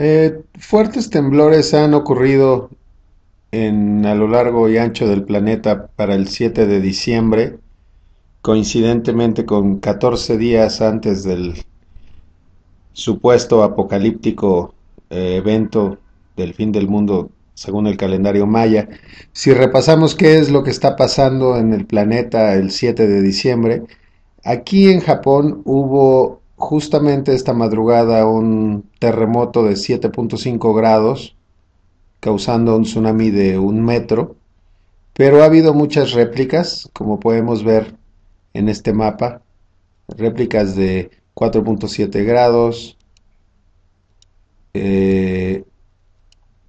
Eh, fuertes temblores han ocurrido en, a lo largo y ancho del planeta para el 7 de diciembre, coincidentemente con 14 días antes del supuesto apocalíptico eh, evento del fin del mundo según el calendario maya. Si repasamos qué es lo que está pasando en el planeta el 7 de diciembre, aquí en Japón hubo justamente esta madrugada un terremoto de 7.5 grados, causando un tsunami de un metro, pero ha habido muchas réplicas, como podemos ver en este mapa, réplicas de 4.7 grados, eh,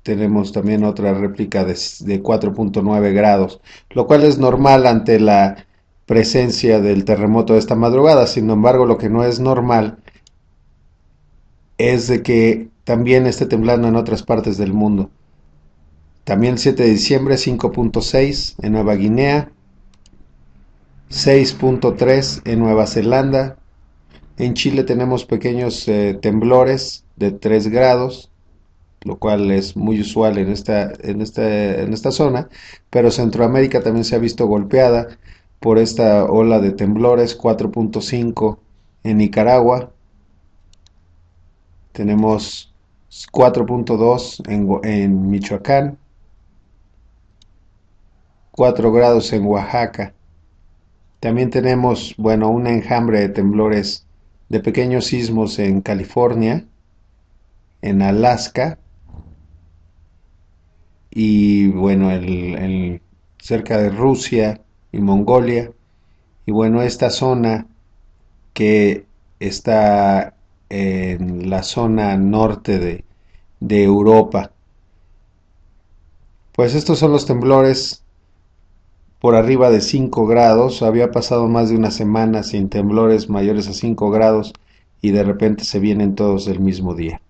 tenemos también otra réplica de 4.9 grados, lo cual es normal ante la presencia del terremoto de esta madrugada. Sin embargo, lo que no es normal es de que también esté temblando en otras partes del mundo. También el 7 de diciembre 5.6 en Nueva Guinea, 6.3 en Nueva Zelanda. En Chile tenemos pequeños eh, temblores de 3 grados, lo cual es muy usual en esta, en, esta, en esta zona, pero Centroamérica también se ha visto golpeada por esta ola de temblores, 4.5 en Nicaragua, tenemos 4.2 en, Michoacán, 4 grados en Oaxaca. También tenemos, bueno, un enjambre de temblores de pequeños sismos en California, en Alaska y bueno, cerca de Rusia, y Mongolia. Y bueno, esta zona que está en la zona norte de, de Europa. Pues estos son los temblores por arriba de 5 grados. Había pasado más de una semana sin temblores mayores a 5 grados y de repente se vienen todos el mismo día.